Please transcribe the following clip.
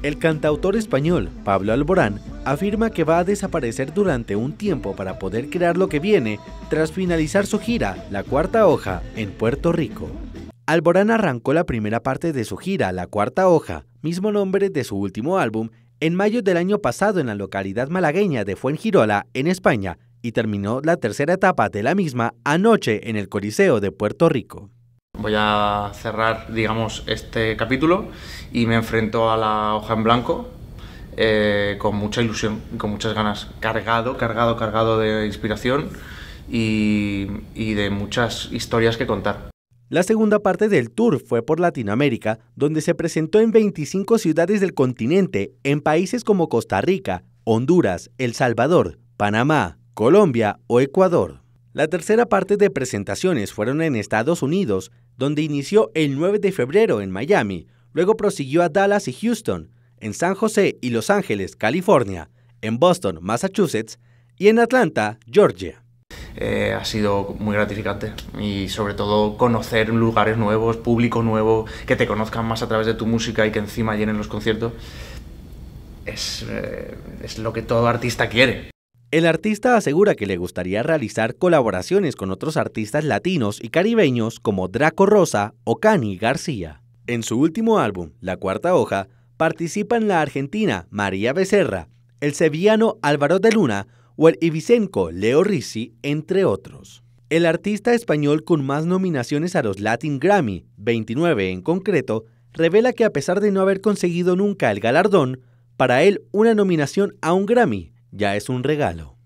El cantautor español Pablo Alborán afirma que va a desaparecer durante un tiempo para poder crear lo que viene tras finalizar su gira La Cuarta Hoja en Puerto Rico. Alborán arrancó la primera parte de su gira La Cuarta Hoja, mismo nombre de su último álbum, en mayo del año pasado en la localidad malagueña de Fuengirola, en España, y terminó la tercera etapa de la misma anoche en el Coliseo de Puerto Rico voy a cerrar, digamos, este capítulo y me enfrento a la hoja en blanco eh, con mucha ilusión, con muchas ganas, cargado, cargado, cargado de inspiración y de muchas historias que contar. La segunda parte del tour fue por Latinoamérica, donde se presentó en 25 ciudades del continente, en países como Costa Rica, Honduras, El Salvador, Panamá, Colombia o Ecuador. La tercera parte de presentaciones fueron en Estados Unidos, donde inició el 9 de febrero en Miami, luego prosiguió a Dallas y Houston, en San José y Los Ángeles, California, en Boston, Massachusetts y en Atlanta, Georgia. Eh, ha sido muy gratificante y sobre todo conocer lugares nuevos, público nuevo, que te conozcan más a través de tu música y que encima llenen los conciertos, es eh, lo que todo artista quiere. El artista asegura que le gustaría realizar colaboraciones con otros artistas latinos y caribeños como Draco Rosa o Cani García. En su último álbum, La Cuarta Hoja, participan la argentina María Becerra, el sevillano Álvaro de Luna o el ibicenco Leo Rizzi, entre otros. El artista español con más nominaciones a los Latin Grammy, 29 en concreto, revela que a pesar de no haber conseguido nunca el galardón, para él una nominación a un Grammy ya es un regalo.